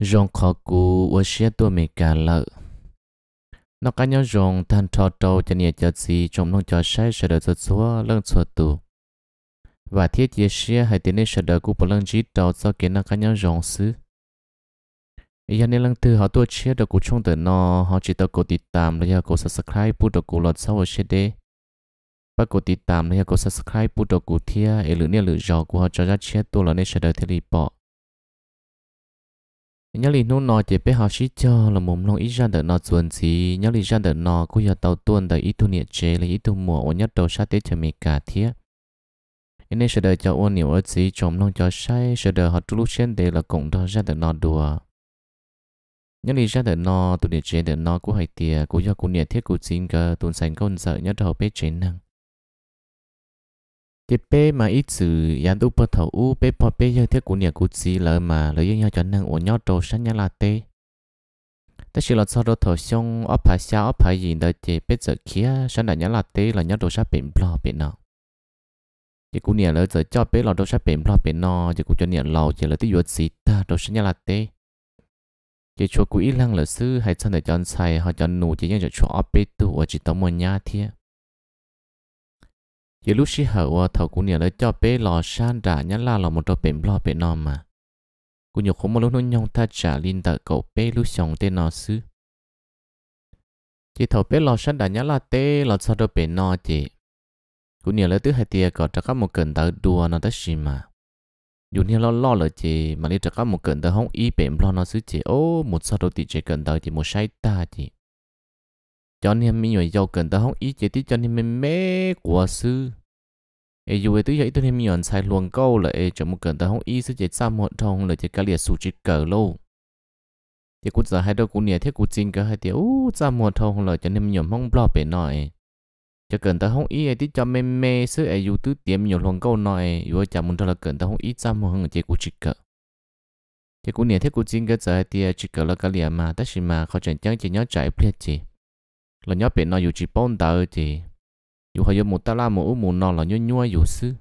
rong khó cú và xe tua mì cả lợ nó cá nhau rong than cho trâu cho nhẹ cho gì trong nông cho sai sẽ được rớt xóa lưng xóa tù và thiết chế xe hay tiến sẽ được cú bỏ lưng chỉ trâu cho kiến nó cá nhau rong xứ giờ nên lăng từ họ tôi chia được cú trong từ nó họ chỉ tao cố tít tạm lấy cố subscribe bút được cú lọt sau ở xe đê bắt cố tít tạm lấy cố subscribe bút được cú thia ấy lựa nè lựa giò của họ cho ra chia tôi là nên sẽ được thiết lý bỏ nhớ lì nô nọ chỉ biết học sĩ cho là mồm lòng ít ra được nọ chuẩn gì nhớ lì ra được nọ cũng giờ tàu tuần đỡ ít thu nhiệt chế là ít thu mùa ôn nhất đầu sát tế cho mình cả thiết nên ấy sẽ đợi cho ôn nhiều ở gì chồng lòng cho sai sẽ đợi họ lúc trên để là cũng đó ra được nọ đùa nhớ lì ra được nọ tu nhiệt chế được nọ cũng hay tiề cũng do cũng nhiệt thiết cũng xin cơ tuần sành con sợ nhất đầu biết chế năng cái bé mà ít sự yàn tu bơ thầu u bé bỏ bé như thế của nhà của chị là mà lỡ như nhau cho năng ổn nhau đồ sáng nhau là tê tất nhiên là sau đó thầu xong ốp phải sao ốp phải gì đó thì bé giờ kia sáng đã nhau là tê là nhau đồ sáng biển bò biển nọ cái của nhà lỡ giờ cho bé là đồ sáng biển bò biển nọ chị của cho nhà lầu chị là tí vừa gì ta đồ sáng nhau là tê chị chúa của ít lăng lỡ sư hay chân để chọn xài họ chọn nụ chỉ nhân cho chúa ốp bé tu ở chị tao mua nhà thiệt ยลูชิเหอว่าถทกูเนี่ยเลยเจ้าเป๋รอชานด่ายันลาเราหมดตัวเป็นพลอเป็นนอมากูหยกขมลุนนยองทัดจ่าลินตะกบเป๋ลูชองเตนอซื้อจีถอเป๋รอชานด่ายันลาเตเราซาดตัวเป็นนอเจกูเนี่ยเลยตื้อหัเตียก่อจะกบมุเกินเตะดัวนอตัชิมาอยู่เนี่ยเราล่อเลยเจมันเลยจะกบมุเกินเตะห้องอีเป็นพลอนอซื้อเจโอ้หมดซาดตัวติเจเกินตะเจมุใช้ตาเจ cho nên mình nhảy dầu cần tao không ý chế tí cho nên mình mê của sư e dù tới vậy tôi nên mình nhận sai luồng câu là e cho một cần tao không ý sư chế sao một thông là chế cá liệt sủ chỉ cờ lâu thì cút giờ hai đôi cú nè thiết cú chinh cả hai tiểu ra một thông là cho nên mình nhảy mong blog bể nổi cho cần tao không ý e tí cho mê mê sư e dù tứ tiệm nhảy luồng câu nổi dù chả muốn cho là cần tao không ý ra một hơn chế cú chỉ cờ thì cú nè thiết cú chinh cả giờ hai tia chỉ cờ là cá liệt mà tất nhiên mà khó chẳng chẳng chỉ nhớ chạy pliệt chỉ là nhớ bị nó dù chỉ bông tờ thì dù họ dù một ta la một u một nó là nhớ nhua dù sư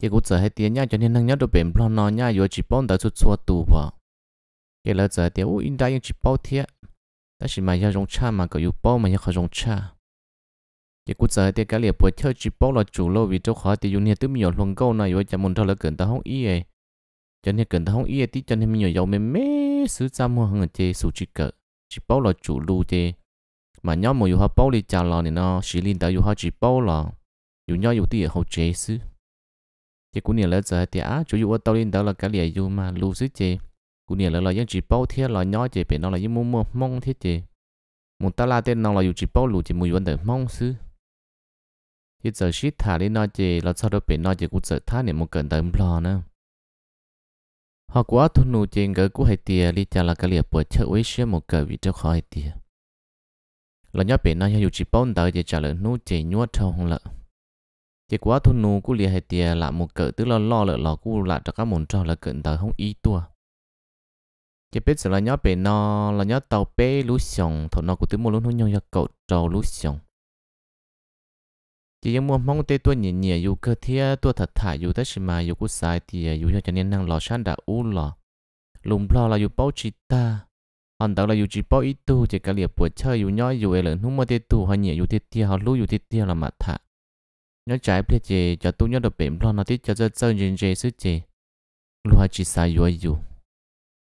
cái cũng giờ hết tiền nhá cho nên năng nhớ được bền lo nó nhá dù chỉ bông tờ chút xua tù vợ cái là giờ tiền u in ra những chỉ bao thiệt ta chỉ mà nhớ dùng cha mà có dù bao mà nhớ khó dùng cha cái cũng giờ tiền cái liệp bữa chơi chỉ bao là chủ lô vì chỗ khó thì dùng nhiều thứ nhiều luồng câu này rồi chả muốn thôi là cần ta không ý ấy cho nên cần ta không ý ấy tí cho nên mình nhiều dầu mềm mềm, sứ ra mua hàng chế sủ chỉ cỡ chỉ bao là chủ lô chế mà nhau mà yêu họ bao đi chào lò này nó chỉ linh tới yêu họ chỉ bao lò yêu nhau yêu tí ở hậu chế sư thì cũng nhiều lỡ giờ thì á chủ yếu tao linh tới là cái liền yêu mà lưu sức chế cũng nhiều lỡ là những chỉ bao thế là nhau chế bị nó là những mông mông mông thế chế một ta la tên nó là yêu chỉ bao lưu chỉ mùi vấn đề mông sư thì giờ xí thả đi nó chế là sau đó bị nó chế cũng sợ thả niệm một cần tới lo nữa họ quá thua nụ chế cái cũng hay tiề đi chào là cái liền bữa chơi với xe một cờ vì cho khỏi tiề là nhớ bên này dù chỉ bốn đời để trả lời nô chỉ nhua thâu không lợ chỉ quá thôn nô cú liệt hay tiền là một cỡ tức là lo lợ lò cú là cho các môn trò là cận đời không ý tua chỉ biết là nhớ bên nó là nhớ tàu bê lú sòng thổ nó của một môn luôn nhau cho cậu trâu lú sòng chỉ những mong mong tê tua nhẹ nhẹ dù cơ thia tua thật thả dù tới mà dù cú sai thì dù cho nên năng lò san đã u lò lùng lo là dù bao chi ta hòn tàu là dù chỉ bao ít tu chỉ cả liệp buổi chơi dù nhói dù ấy lớn không mà tê tu hay nhẹ dù tê tia họ lú dù tê tia là mặt thạ nhớ trái biết gì cho tu nhớ được bệm lo nó tít cho cho cho nhìn gì sức gì lúa chỉ xa dù ấy dù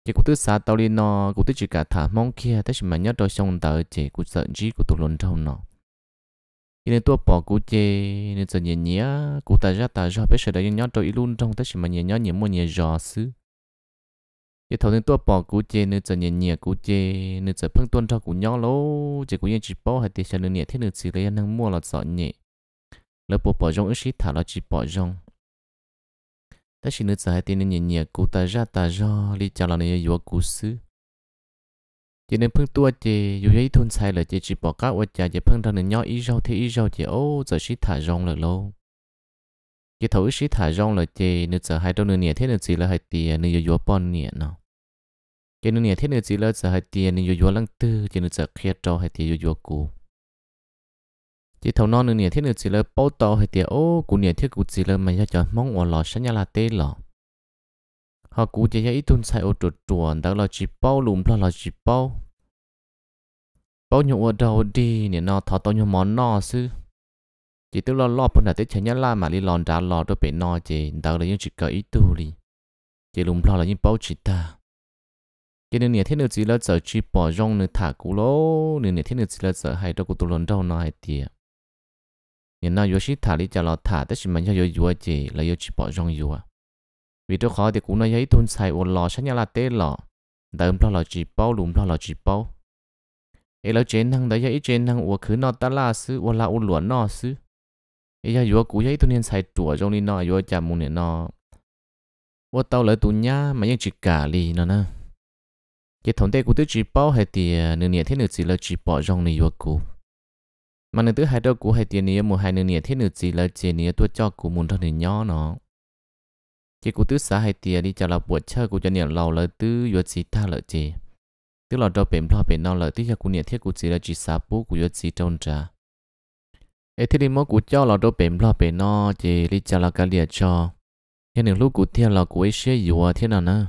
chỉ cụ tư xa tàu đi nó cụ tư chỉ cả thả mong kia thế mà nhớ đôi sông tàu chỉ cụ sợ gì cụ tu luôn trong nó cho nên tôi bỏ cụ chê nên giờ nhẹ nhẹ cụ ta ra ta ra biết sợ đấy nhớ đôi luôn trong thế mà nhẹ nhớ nhẹ mua nhẹ giò xứ như thầu nên tôi bỏ cú chê nữa giờ nhẹ nhẹ cú chê nữa giờ phân tuân cho cú nhỏ lố chỉ cú yên chỉ bỏ hay tiền sản lượng nhẹ thế nữa chỉ lấy năng mua là sợ nhẹ lỡ bỏ bỏ rong ít xí thả là chỉ bỏ rong ta nữa giờ hay tiền nhẹ nhẹ cú ta ra ta ra đi chào là này vừa cú xứ chỉ nên phân tua chê dù giấy thôn là chê chỉ bỏ cá qua chả chỉ phân ra nữa nhỏ ít rau thế ít rau chê ô giờ xí thả rong là lâu chỉ thầu ít xí thả rong là chê nữa giờ hay đâu nữa nhẹ thế nữa chỉ là hay tiền nữa vừa bỏ nhẹ nào cái nụ nè thế nụ chỉ là giờ hai tiền nên yếu yếu lăng tư chỉ nụ giờ khía trâu hai tiền yếu yếu cũ chỉ thầu non nụ nè thế nụ chỉ là bao tàu hai tiền ô cũ nè thế cũ chỉ là mà cho cho mong ở lò sáng nhà là tê lò họ cú chỉ là ít tuần sai ô chuột chuồn đó là chỉ bao lùm đó là chỉ bao bao nhiêu ở đâu đi nè nó thọ tao nhiêu món nó sư chỉ tức là lo phần là tết chả nhá la mà đi lòn đá lò đôi bên nó chỉ đó là những chỉ cỡ ít tu đi chỉ lùm lo là những bao chỉ ta cái nền nhiệt thiên nữ chỉ là giờ chỉ bỏ rong nửa thả cú lô nền nhiệt thiên nữ chỉ là giờ hay đâu có tụ lớn đâu nói tiệt nhìn nào yoshi thả đi cho nó thả tất nhiên mình cho yoshi chỉ là yoshi bỏ rong yoshi vì tôi khó thì cũng nó dễ thun xài ôn lò sáng nhà là tê lò đầm ấm lo lò chỉ bao lùm lo lò chỉ bao ấy là trên thằng đấy giấy trên thằng ủa khứ nó ta là sư ủa là ôn luận nó sư ấy là yoshi cú dễ thun nên xài tuổi trong đi nó yoshi chả muốn nè nó ủa tao lấy tụi nhá mà những chỉ cả lì nó nè cái thống tê của tôi chỉ bảo hay thì nửa à, nhẹ thế nửa chỉ là chỉ bỏ trong này vô cũ mà nửa thứ hai đó của hai tiền này một hai nửa nhẹ thế nửa chỉ là chỉ nửa tôi cho của muốn thôi thì nhỏ nó cái à, của tứ xã hai tiền đi chào là buổi chơi của cho nhẹ lầu là tứ vô chỉ tha lợi chỉ tức là cho bền lo bền nó lợi tức là của nhẹ thế của chỉ là chỉ xã bố của vô chỉ trong trà ấy thế đi mỗi của cho là cho bền lo bền nó chỉ đi chào là cái liệt cho thế nửa lúc của thiên là của ấy sẽ dùa thế nào nữa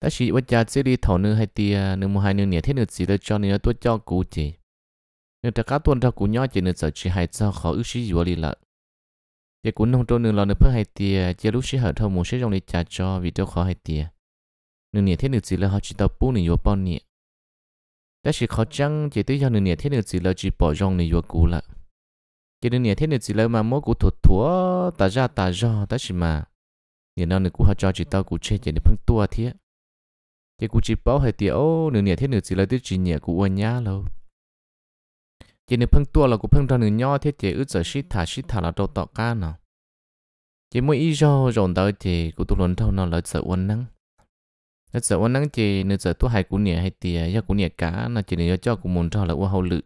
ta chỉ vợ cha chỉ đi thổ nữ hay tia nữ mua hai nữ nhẹ thế nữ chỉ là cho nữ tôi cho cũ chỉ nữ ta cá tuần ta cũ nhỏ chỉ nữ sợ chỉ hai cho khó ước sĩ dùa đi lợ chỉ cũng nông trâu nữ lo nữ phơi hay tia chỉ lúc sĩ hở thâu muốn sẽ trong đi trả cho vì tôi khó hay tia nữ nhẹ thế nữ chỉ là họ chỉ tao bu nữ dùa bao nhẹ ta chỉ khó chăng chỉ tới cho nữ nhẹ thế nữ chỉ là chỉ bỏ rong nữ dùa cũ lợ chỉ nữ nhẹ thế nữ chỉ là mà mỗi cũ thuật thua ta ra ta do ta chỉ mà nhẹ nó nữ cũ họ cho chỉ tao cũ chơi chỉ nữ phăng tua thiệt chỉ cú chỉ bảo hay tiểu nửa nửa thế nửa chỉ là tiêu chỉ nhẹ cú anh nhá lâu chỉ nửa phăng tua là cú phăng ra nửa nho thế chỉ ướt giờ shit thả shit thả là đầu tọt cá nào chỉ mỗi ý do rộn tới chỉ cú tôi lớn thâu nó là sợ uốn nắng nó sợ uốn nắng chỉ nửa sợ tôi hay cú nửa hay tìa do cú nửa cá là chỉ nửa cho cú muốn cho là uốn hậu lự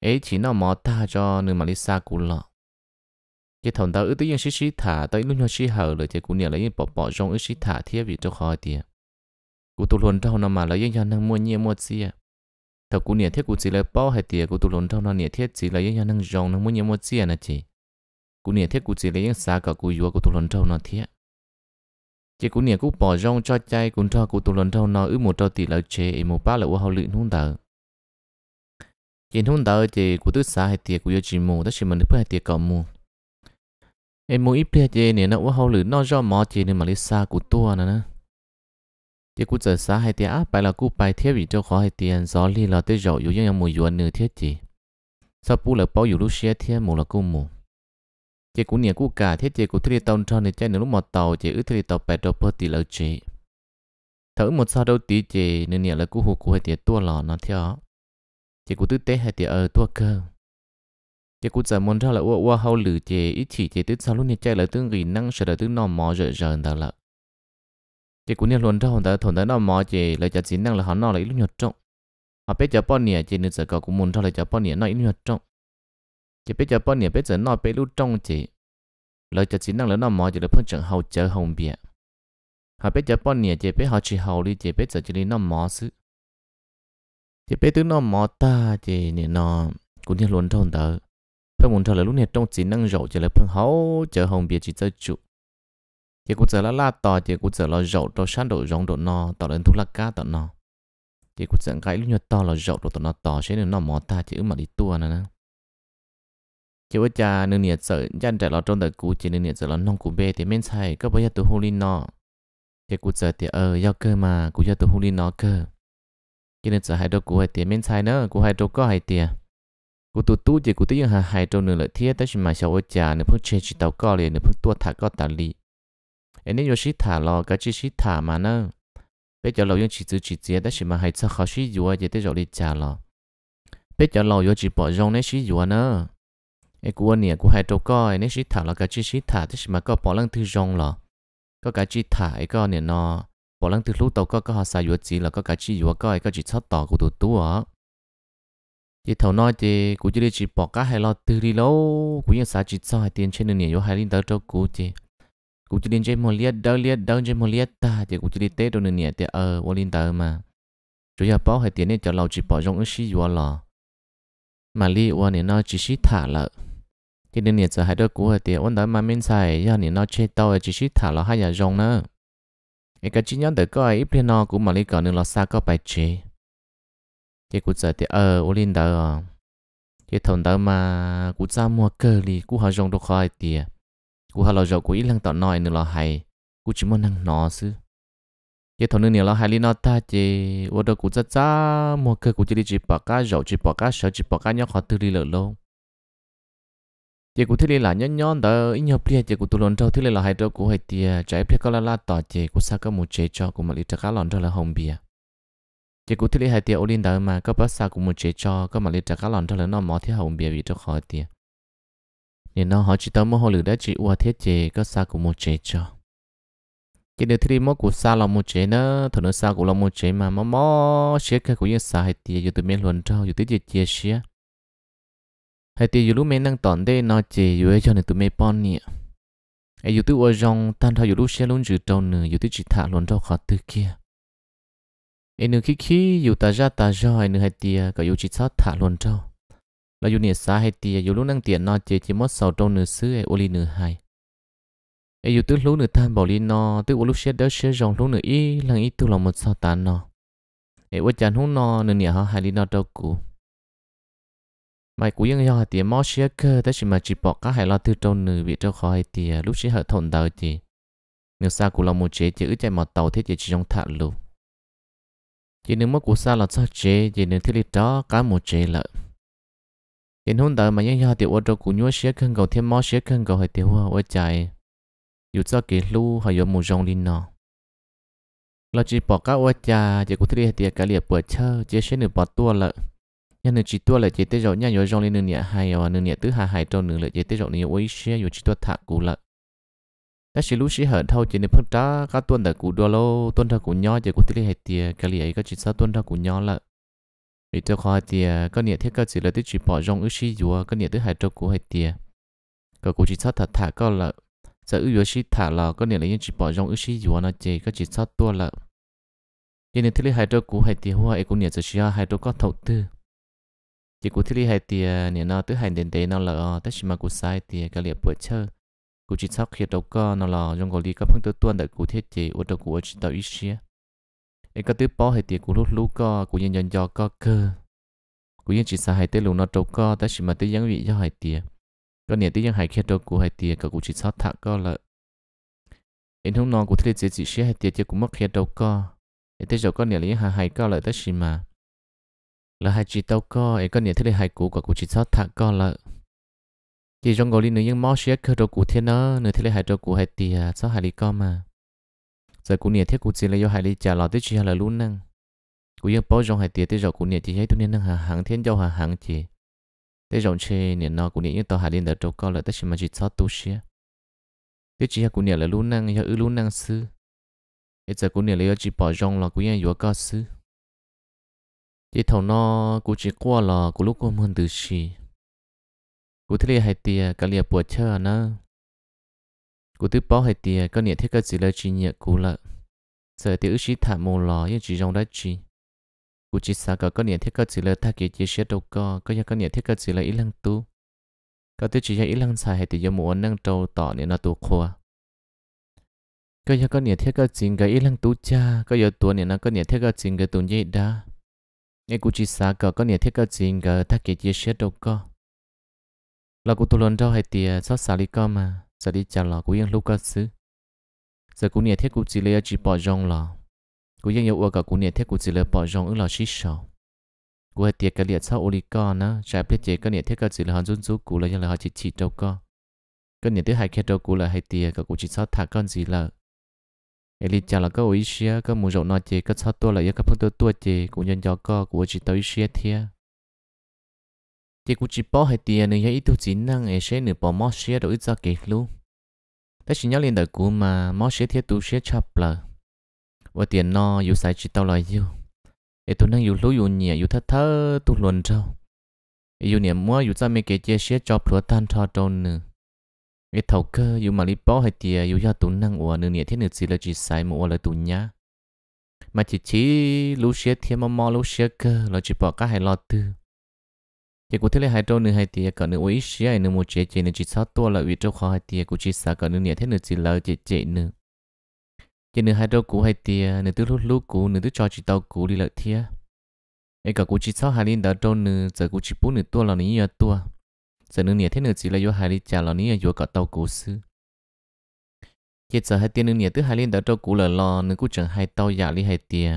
ấy chỉ nó mò ta cho nửa mà đi xa cú lọ chỉ thằng ta ướt tới yên shit shit thả tới lúc nhau shit hở rồi chỉ cú nửa lấy bỏ bỏ trong ướt shit thả thiết vì cho khỏi tìa กูตุลนเท่านั้นมาแล้วยังยันนั่งมัวเงียมัวเสียถ้ากูเนี่ยเทียกูจีเลยป้อให้เตี๋ยกูตุลนเท่านั้นเนี่ยเทียจีเลยยังยันนั่งยองนั่งมัวเงียมัวเสียนะจีกูเนี่ยเทียกูจีเลยยังสากับกูยัวกูตุลนเท่านั้นเทียจีกูเนี่ยกูปอจองจอดใจกูทอกูตุลนเท่านั้นอื้อหมดเท่าตีเลยเชอีหมดป้าเลยว่าเขาลื่นหุ่นเต๋อจีหุ่นเต๋อจีกูตื้อสาให้เตี๋ยกูยัวจีมูแต่ชิมันเพื่อให้เตี๋ยก่อมูเอ็มมูอีเปียเจเนี่ยนะว่าเขาลื่นนอกจอมอจีเนี่ยมาลิซากูตัวนะนะ thì cũng giờ sáng hai tiếng áp bài là cũng bài thiết bị cho khó hay tiền gió li là tới rồi yếu yang mùi yuan nửa thiết chỉ sau bù là bao yếu lúc xe thiết mù là cũng mù chỉ cũng nhiều cũng cả thiết chỉ cũng thiết tông cho nên chạy nửa lúc một tàu chỉ ước thiết tàu bài đầu bơ tỷ lợi chỉ thở một sao đâu tí chỉ nửa nhà là cũng hù cũng hai tiếng tua lò nó theo chỉ cũng tư tế hai tiếng ở ờ tua cơ chỉ cũng giờ muốn ra là uo uo hậu lử chỉ ít chỉ chỉ tư sao lúc này chạy là tương gì năng sợ là tương nọ mò rợ rờn đó là chỉ cũng nên luôn cho hồn tử thồn tử nó mò chỉ lấy cho chiến năng là hắn nó là ít nhột trọng họ biết cho bao nhỉ chỉ nên sợ có cũng muốn cho lấy cho bao nhỉ nó ít nhột trọng chỉ biết cho bao nhỉ biết giờ nó biết lúc trong chỉ lấy cho chiến năng là nó mò chỉ được phân trưởng hậu chở hồng bia, họ biết cho bao nhỉ chỉ biết họ chỉ hậu đi chỉ biết giờ chỉ nên nó mò xứ, chỉ biết tướng nó mò ta chỉ nên nó cũng nên luôn cho hồn tử, phải muốn cho là lúc này trong chính năng rậu chỉ là phân hậu chở hồng bia chỉ tới chụp chỉ cũng giờ là la tỏ chỉ cũng giờ là rậu đồ sẵn độ rộng độ no to lên thu lạc cá tỏ no chỉ cũng giờ gãy lúc nhọt to là rậu độ tỏ no to sẽ nên nó mò ta chỉ mà đi tua nữa nè chỉ có cha nên nhiệt sợ chân trẻ lo trong đời cũ chỉ nên nhiệt sợ lo non cũ bê thì men say có bây giờ tôi hôn linh no chỉ cũng giờ thì ờ do cơ mà cũng giờ tôi hôn linh nó cơ chỉ nên sợ hai đồ cũ hai tiền men say nữa cũ hai đồ có hai tiền cú tu tu chỉ cú tí những hà hai trong nửa lợi thiết tới mà sau cha nửa phương chơi chỉ tàu co liền nửa phương tua thả co tả li ấy nên yoshi thả lo cái chi shi thả mà nó bây giờ lâu dùng chỉ chữ chỉ chia đó chỉ mà hay sao khó shi dùa vậy để rồi đi trả lo bây giờ lâu dùng chỉ bỏ rong nên shi dùa nữa em của nè của hai trâu coi nên shi thả lo cái chi shi thả tới chỉ mà có bỏ lăng thứ rong lo có cái chi thả ấy có nè nó bỏ lăng thứ lúc tàu có có họ xài dùa chỉ là có cái chi dùa coi có chỉ sót tỏ của tụi tú á chỉ thầu nói thì cũng chỉ để chỉ bỏ cá hay lo từ đi lâu cũng như xã chỉ cho hai tiền trên đường nhiều hai linh tới trâu cũ chứ กูจะเรียนเจมอเลียดเดอเลียดเดอเจมอเลียดตาเดี๋ยวกูจะดีเตะโดนเนี่ยเดี๋ยวเออวอลินเตอร์มา主要包海点呢叫老几包容西药了，玛丽我呢那只是塔了，今天呢在海德古海点，我到马面菜要呢那切到的只是塔了还要用呢，一个今年的个一边呢古玛丽搞呢老三个白切，这古在的二我领导啊，这同到嘛古咋么个哩古好用都快点。กูฮัลโหลจอกูอีหลังต่อน้อยนึงเราให้กูจิมอนังนอซื้อเยทอนึงเนี่ยเราให้ลีนอตาเจว่าดอกูจะจ้ามัวเกกูจะได้จีปากกาจอจีปากกาเสาจีปากกาเนี่ยขอตื้อลีเหลือลงเจกูที่ลีหลานย้อนย้อนเด้ออีเนาะเปลี่ยนเจกูตุลนเจ้าที่ลีเราให้ดอกูให้เตียใจเปลี่ยนก็ละลาต่อเจกูซักก็มูเจจอกูมาลีจะก้าหลอนเจ้าละหงเบียเจกูที่ลีให้เตียโอลินเด้อมาก็ภาษากูมูเจจอก็มาลีจะก้าหลอนเจ้าละนอหมอที่หงเบียวิจะขอเตีย nên nó họ chỉ tao mơ hồ lửa đã chỉ ua thiết chế có xa của một chế cho chỉ được thì mua của xa lòng một chế nó thằng nó xa của lòng một chế mà mà mò xé cái của những xa hay tiền dù từ miền luận trao dù tới chia xé hay tiền dù lúc mình đang tòn đây nó chế dù ấy cho nên tụi mình pon nè ai dù tôi ở trong tan thao dù lúc xé luôn chữ trâu nữa dù tôi chỉ thả luận trao khó từ kia ai nữa khi khi dù ta ra ta ra hay nữa hay tiền có dù chỉ sát thả luận trao là dù nhiệt xa hay tìa dù lúc năng tiền nó chế chỉ mất sáu trâu nửa xứ ấy ô ly nửa hai ấy dù tức lúc nửa than bảo ly nó tức ô lúc xét đỡ xét rong lúc nửa y lăng y tu lòng một sao tán nó ấy ô chán hút nó nửa nhiệt họ hai ly nó đâu cũ mày cũng yên nhau tìa mò xét cơ tới chỉ mà chỉ bỏ các hai lo tư trâu nửa vị trâu khó hay tìa à, lúc xét hở thổn đầu chỉ nửa xa cú là một chế chỉ ứ chạy mọt tàu thiết chỉ trong thạ lù. chỉ nửa mất cú xa là sao chế chỉ nửa thiết lý đó cá một chế lợi hiện hôm đó mà nhân nhà tiểu ô tô cũng nhua xé khăn cầu thêm mó xé khăn cầu hay hoa ô chạy dù cho kỳ lu hay dùng mù rong linh nọ là chỉ bỏ các ô cha chỉ có thể tiệt cái liệp bữa chơi chỉ xé nửa bỏ tua lợ nhân nửa chỉ tua lợ chỉ tới rồi nhà nhớ rong linh nửa nhẹ hay và nửa nhẹ tứ hà hay trong nửa lợ chỉ tới rồi nửa ôi xé, dù chỉ tua thả cụ lợ ta chỉ lúc chỉ hở thâu chỉ nửa phân trá các tuần đã cụ đua lô tuần thâu cụ nhỏ chỉ có thể tiệt cái liệp cái chỉ sao tuần thâu cụ nhỏ lợ thì cho khó tiề có nghĩa thiết có chỉ là tích chỉ bỏ rong ước xí dùa có nghĩa thứ hai trâu cũ hai tiề có cũ chỉ sát thật thả có là sợ ước dùa thả là có nghĩa là những chỉ bỏ rong ước xí dùa nó chỉ có chỉ sát tua là cho nên thứ hai trâu cũ hai tiề hoa ấy cũng nghĩa sẽ xí hai trâu có thầu tư chỉ cũ thứ hai tiề nghĩa nó thứ hai đến tế nó là tất nhiên mà cũ sai tiề cái liệp bữa chơi cũ chỉ sát khi trâu có nó là trong gọi lý có phân tư tuân đợi cụ thiết chế ô trâu cũ chỉ tạo ý để có tiếp bó hay tiền của lúc lú co của nhân dân do co cơ của nhân chỉ xa hay tế lù nó trâu co ta chỉ mà tế dân vị do hay tiền có niệm tế dân hay kia trâu của hay tiền cả của chỉ sót thạc co lợi em không nói của thế giới chỉ xe hay tiền chứ cũng mất kia trâu co để tế dầu có niệm lý hà hay co lợi ta chỉ mà là hai chỉ tàu co em có niệm thế giới cũ của cả của chỉ sót thạc co lợi chỉ trong gọi lý nữa nhưng mò xe cơ trâu của thế nó nữa thế giới hay trâu của hay tiền sao hay lý co mà giờ cô nè thiết cô chỉ là do hai lý trả lời tới chỉ là luôn năng cô yên bao trong hai tiệt tới giờ cô nè chỉ thấy tôi nên năng hàng thiên giao hàng hàng chỉ tới rộng chê nè nó cô nè như tao hai liên đã trâu co là tới chỉ mà chỉ cho tu xia tới chỉ cô nè là luôn năng do ư luôn năng sư ít giờ cô nè lấy do chỉ bỏ trong là cô yên do cao sư chỉ thầu nó cô chỉ qua là cô lúc cú muốn từ xì cô thấy hai tiệt cái liệt bùa chơi à nữa cú thứ bao hay tiề có niệm thiết các gì là chỉ nhẹ cú lợ sở tiề ước chỉ thả mồ lò yên chỉ trong đó chi cú chỉ sợ cả có niệm thiết các gì là tha kia chia sẻ đâu có có nhà có niệm thiết các gì là ít lăng tu có tiề chỉ cho ít lăng xài hay tiề do muốn năng trâu tỏ niệm là tu khoa có nhà có niệm thiết các gì cái ít lăng tu cha có giờ tu niệm là có niệm thiết các gì cái tu nhẹ đa nghe cú chỉ sợ có có niệm thiết các gì cái tha kia chia sẻ đâu có là cú tu lần trâu hay tiề xót xa lý cơ mà sợ đi chả là cú yên lúc cơ xứ giờ cú nhiệt thiết cú chỉ lấy chỉ bỏ rong là cú yên yêu cả cú nhiệt thiết cú chỉ lấy bỏ rong ứng là xí xò, cú hay tiệt cái liệt sau ô li con á trái biết chế cái nhiệt thiết cái chỉ là hắn run rú cú lấy là hắn chỉ chỉ trâu con cái nhiệt thiết hay kia trâu cú là hay tiệt cả cú chỉ sao thả con gì là Eli chả là các ô ý xia các mù rộng nọ chế các sao tua là các phương tua tua chế cú nhân cho co cú chỉ tới xia thiệt thì cũng chỉ bỏ hết tiền nữa ít tu chỉ năng ấy sẽ nửa bỏ mất xe đồ ít ra kẹt luôn thế chỉ nhớ lên đời cũ mà mất xe thiết tu xe chập lờ và tiền no dù sai chỉ tao lại yêu ấy tu năng dù lú dù nhẹ dù thất thơ tu luồn trâu ấy dù niệm mua dù ra mấy cái chia xe cho lúa tan cho trâu nữa ấy thầu cơ dù mà đi bỏ hết tiền dù ra tu năng ủa nửa nhẹ thiết nửa chỉ là chỉ sai mua là tu nhá mà chỉ chỉ lú xe thiết mà mò lú xe cơ là chỉ bỏ cả hai lo tư giờ cụ thế là hai trâu nữa hai tiệt còn nữa uý xí ai nữa một chế chế nữa chỉ sáu tua là uý trâu khó hai tiệt cụ chỉ sáu còn nữa nhẹ thế nữa chỉ lỡ chế chế nữa chế nữa hai trâu cụ hai tiệt nữa tứ lúc lúc cụ nữa tứ cho chỉ tàu cụ đi lỡ thiệt ấy cả cụ chỉ sáu hai linh đã trâu nữa giờ cụ chỉ bốn nữa tua là nữa nhiều à, tua giờ nữa nhẹ thế nữa chỉ là vô hai linh trả là nữa à, vô cả tàu cụ sư chế giờ hai tiệt nữa nhẹ tứ hai linh đã trâu cụ là lo nữa cụ chẳng hai tàu giả đi hai tiệt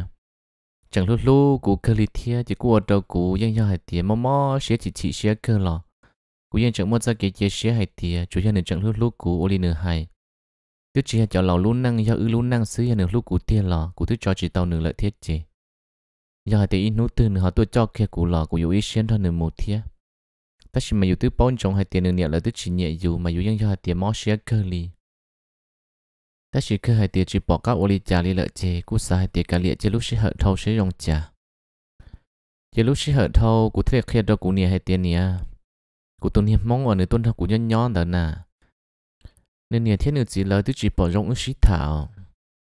chẳng lúc lúc cụ cơ lì thia chỉ cụ ở đâu cụ yên nhau hai tiền mò mò xé chỉ chỉ xé cơ lò cụ yên chẳng muốn ra kia kia xé hai tiền chủ nhân chẳng lúc lúc cụ ô li nửa hai tức chỉ cho lò lún năng do ư lún năng xứ nửa lúc cụ tiền lò cụ tức cho chị tàu nửa lợi thiết chỉ do hai tiền nút tư nửa họ tôi cho kia cụ lò cụ dụ ý xén thôi nửa một thia tất nhiên mà yêu tư bốn trong hai tiền nửa nhẹ là tức chỉ nhẹ dù mà yêu yên nhau hai tiền mò xé cơ lì ta chỉ cứ hai tiệt chỉ bỏ các ô li trà li lợi chế cú sa hai tiệt cả liệt chế lúc sĩ hở thâu sẽ dùng trà chế lúc sĩ hở thâu cú thiệt khi đó cú nia hai tiệt nia cú tuần hiệp mong ở nơi tuần thâu cú nhon nhon đó nà nên nia thiên nữ chỉ lời tứ chỉ bỏ rộng sĩ thảo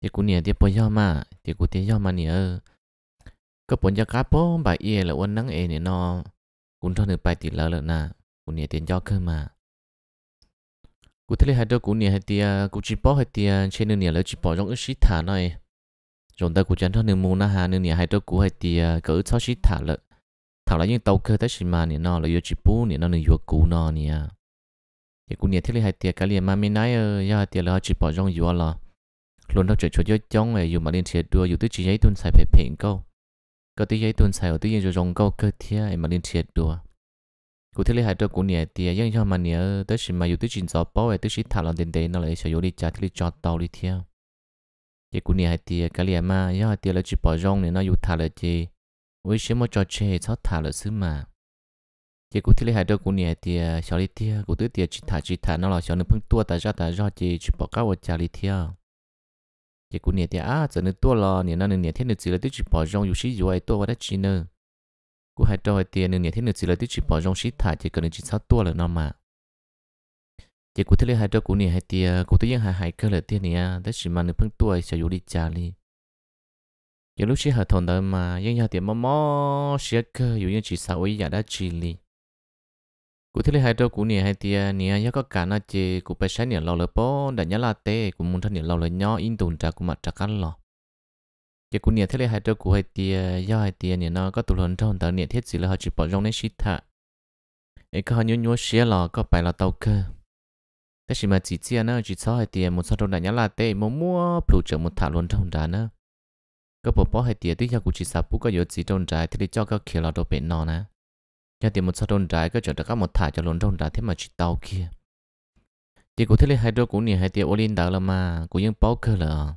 thì cú nia tiệt bỏ yao mà thì cú tiệt yao mà nia có bốn gia cá bó bài là uốn nắng ê nè nó cũng được bài tiệt lỡ lợn nà cú nia tiệt yao cơ mà cụ thể là đâu nè hai tia cụ chỉ bỏ hai tia trên nền nhà là chỉ bỏ trong cái shit thả này rồi ta cụ chẳng thao nền môn na hà nền nè hai đứa cụ hai tia cỡ sáu shit thả lợ thả là những tàu cơ tới xin mà nè nó là yêu chỉ bố nè nó nè yêu cụ nó nè thì cụ nè thế là hai tia cái liền mà mình nói giờ tia là chỉ bỏ trong yêu là luôn đâu chơi chơi chơi trong này dù mà liên chơi đua dù tới chỉ giấy tuần sai phải phèn câu cái tới giấy tuần sai ở tới giờ rồi rong câu cơ thế mà liên chơi đua cụ thể là hai trâu cụ nè thì dân cho mà nè tới khi mà dù tới chín giờ bao vậy tới khi thả lòng đến tiền nó lại sử dụng đi trả thì cho tàu đi theo thì cụ nè thì cái liền mà do thì là chỉ bỏ rong nè nó dù thả lại gì với xem mà cho chơi cho thả lại xứ mà thì cụ thể là hai trâu cụ nè thì sau à, đi theo cụ tới thì chỉ thả chỉ thả nó là sử dụng phân tua tại ra tại do thì chỉ bỏ cao trả đi theo thì cụ nè thì à giờ nó tua rồi nè nó nè thiên được chỉ là tới chỉ bỏ rong dù xí dù ai tua vào đất chi nữa hai tiền nên thiết กูให้จอยเตียนึงเนี่ยที่หนึ่งสิเลยที่ชิปอจงชิดถ่ายเจกันหนึ่งชิดเศร้าตัวเลยนอมาเจกูที่เลยให้จอยกูเนี่ยให้เตียกูตัวยังหายหายเกินเลยเตียเนี่ยได้ชิมันหนึ่งเพิ่งตัวเฉยอยู่ดีจารี有 lúc chỉ bỏ chỉ chỉ cần được sáu hợp thôn đó mà nhưng nhà tiền mò mò xia cơ dù như chỉ sao ấy nhà đã chỉ li cụ thể là hai đôi cụ nè hai tiền nè nhớ có cả nó chê cụ phải sáng nè lò lửa bó đã nhớ là tê cụ muốn thân nè lò lửa nhỏ in tồn trả cụ mặt trà cắn lò chỉ cũng nhiệt thế là hai trâu của hai tiền do hai tiền nhiệt nó có tụ lớn trong tờ nhiệt thiết gì là họ chỉ bỏ rong đấy shit thà ấy có nhớ nhớ xía lò có phải là tàu cơ thế chỉ mà chỉ chia nó chỉ sáu hai tiền một số trong đại nhá là tệ mà mua phụ trợ một thả luôn trong đá nữa có bộ bỏ hai tiền tuy do của chỉ sáu bút có nhớ chỉ trong trái thì để cho các kiểu là đồ bệnh nọ nè nhà tiền một số trong trái có chở được các một thả cho luôn trong đá thế mà chỉ tàu kia thì cũng thế là hai đứa cũng nhiệt hai tiền olin đã là mà cũng ยัง bao cơ là